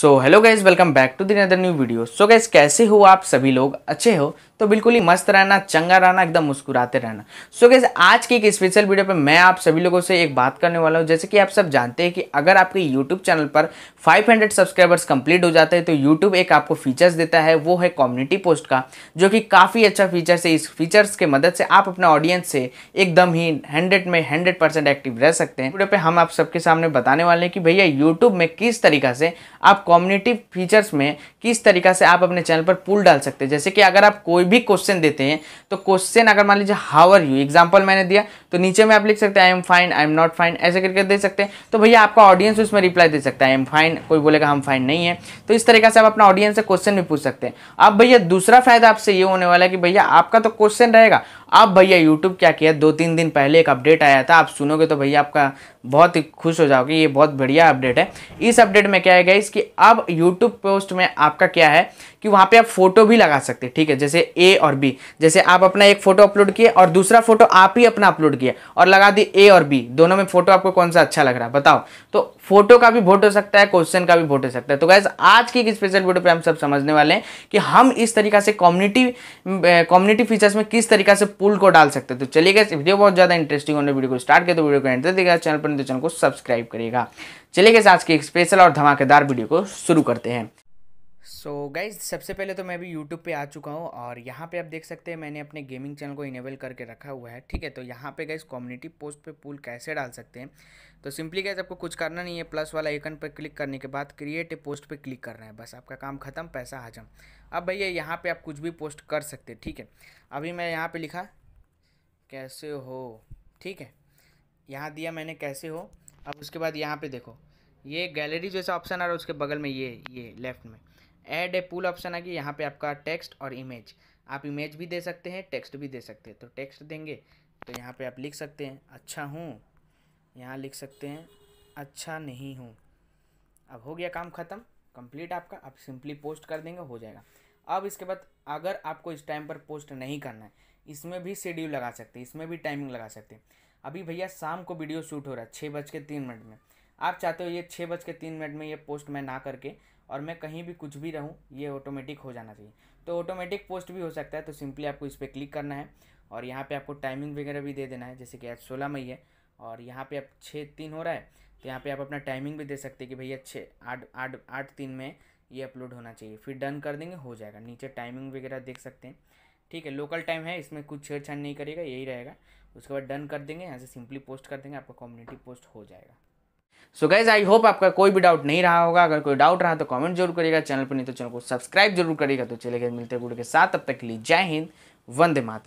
so hello guys welcome back to another new video so guys कैसे हो आप सभी लोग अच्छे हो तो बिल्कुल ही मस्त रहना चंगा रहना एकदम मुस्कुराते रहना सो so गैस आज की एक स्पेशल वीडियो पे मैं आप सभी लोगों से एक बात करने वाला हूँ जैसे कि आप सब जानते हैं कि अगर आपके यूट्यूब चैनल पर 500 सब्सक्राइबर्स कंप्लीट हो जाते हैं तो यूट्यूब एक आपको फीचर्स देता है वो है कम्युनिटी पोस्ट का जो कि काफ़ी अच्छा फीचर्स है इस फीचर्स के मदद से आप अपने ऑडियंस से एकदम ही हंड्रेड में हंड्रेड परसेंट एक्टिव रह सकते हैं वीडियो पर हम आप सबके सामने बताने वाले हैं कि भैया यूट्यूब में किस तरीका से आप कॉम्युनिटिव फीचर्स में किस तरीका से आप अपने चैनल पर पुल डाल सकते हैं जैसे कि अगर आप कोई भी क्वेश्चन देते हैं तो क्वेश्चन अगर मान लीजिए हाउ आर यू एग्जाम्पल मैंने दिया तो नीचे में आप लिख सकते हैं I am fine I am not fine ऐसे करके दे सकते हैं तो भैया आपका ऑडियंस उसमें रिप्लाई दे सकता है आई एम फाइन कोई बोलेगा हम फाइन नहीं है तो इस तरीके से आप अपना ऑडियंस से क्वेश्चन भी पूछ सकते हैं अब भैया दूसरा फायदा आपसे ये होने वाला है कि भैया आपका तो क्वेश्चन रहेगा अब भैया यूट्यूब क्या किया दो तीन दिन पहले एक अपडेट आया था आप सुनोगे तो भैया आपका बहुत ही खुश हो जाओगे ये बहुत बढ़िया अपडेट है इस अपडेट में क्या है गाइस कि अब यूट्यूब पोस्ट में आपका क्या है कि वहाँ पे आप फोटो भी लगा सकते हैं ठीक है जैसे ए और बी जैसे आप अपना एक फोटो अपलोड किए और दूसरा फोटो आप ही अपना अपलोड किए और लगा दी ए और बी दोनों में फोटो आपको कौन सा अच्छा लग रहा है बताओ तो फोटो का भी वोट हो सकता है क्वेश्चन का भी वोट हो सकता है तो गैस आज की एक स्पेशल वीडियो पर हम सब समझने वाले हैं कि हम इस तरीका से कम्युनिटी कम्युनिटी फीचर्स में किस तरीका से पुल को डाल सकते हैं तो चलिए गए वीडियो बहुत ज़्यादा इंटरेस्टिंग होने वीडियो को स्टार्ट किया तो वीडियो को एंटर देगा चैनल पर तो चैनल को सब्सक्राइब करेगा चलिए गए आज की एक स्पेशल और धमाकेदार वीडियो को शुरू करते हैं सो so गाइज सबसे पहले तो मैं भी यूट्यूब पे आ चुका हूँ और यहाँ पे आप देख सकते हैं मैंने अपने गेमिंग चैनल को इनेबल करके रखा हुआ है ठीक है तो यहाँ पे गाइज कम्युनिटी पोस्ट पे पुल कैसे डाल सकते हैं तो सिंपली गाइज आपको कुछ करना नहीं है प्लस वाला आइकन पर क्लिक करने के बाद क्रिएट ए पोस्ट पे क्लिक करना है बस आपका काम खत्म पैसा हजम अब भैया यहाँ पर आप कुछ भी पोस्ट कर सकते हैं ठीक है अभी मैं यहाँ पर लिखा कैसे हो ठीक है यहाँ दिया मैंने कैसे हो अब उसके बाद यहाँ पर देखो ये गैलरी जैसा ऑप्शन आ रहा है उसके बगल में ये ये लेफ्ट में ऐड ए पुल ऑप्शन आ गई यहाँ पे आपका टेक्स्ट और इमेज आप इमेज भी दे सकते हैं टेक्स्ट भी दे सकते हैं तो टेक्स्ट देंगे तो यहाँ पे आप लिख सकते हैं अच्छा हूँ यहाँ लिख सकते हैं अच्छा नहीं हूँ अब हो गया काम ख़त्म कंप्लीट आपका आप सिंपली पोस्ट कर देंगे हो जाएगा अब इसके बाद अगर आपको इस टाइम पर पोस्ट नहीं करना है इसमें भी शेड्यूल लगा सकते हैं इसमें भी टाइमिंग लगा सकते हैं अभी भैया शाम को वीडियो शूट हो रहा है छः बज के तीन मिनट में आप चाहते हो ये छः बज के तीन मिनट में ये पोस्ट मैं ना करके और मैं कहीं भी कुछ भी रहूँ ये ऑटोमेटिक हो जाना चाहिए तो ऑटोमेटिक पोस्ट भी हो सकता है तो सिंपली आपको इस पर क्लिक करना है और यहाँ पे आपको टाइमिंग वगैरह भी दे देना है जैसे कि आज सोलह मई है और यहाँ पे आप छः तीन हो रहा है तो यहाँ पे आप अपना टाइमिंग भी दे सकते हैं कि भैया छः आठ आठ आठ तीन में ये अपलोड होना चाहिए फिर डन कर देंगे हो जाएगा नीचे टाइमिंग वगैरह देख सकते हैं ठीक है लोकल टाइम है इसमें कुछ छेड़छाड़ नहीं करेगा यही रहेगा उसके बाद डन कर देंगे यहाँ से सिंपली पोस्ट कर देंगे आपका कम्युनिटी पोस्ट हो जाएगा सो गाइज आई होप आपका कोई भी डाउट नहीं रहा होगा अगर कोई डाउट रहा तो कमेंट जरूर करिएगा चैनल पर नहीं तो चैनल को सब्सक्राइब जरूर करिएगा तो चले गए मिलते गुड़ के साथ तब तक के लिए जय हिंद वंदे मातर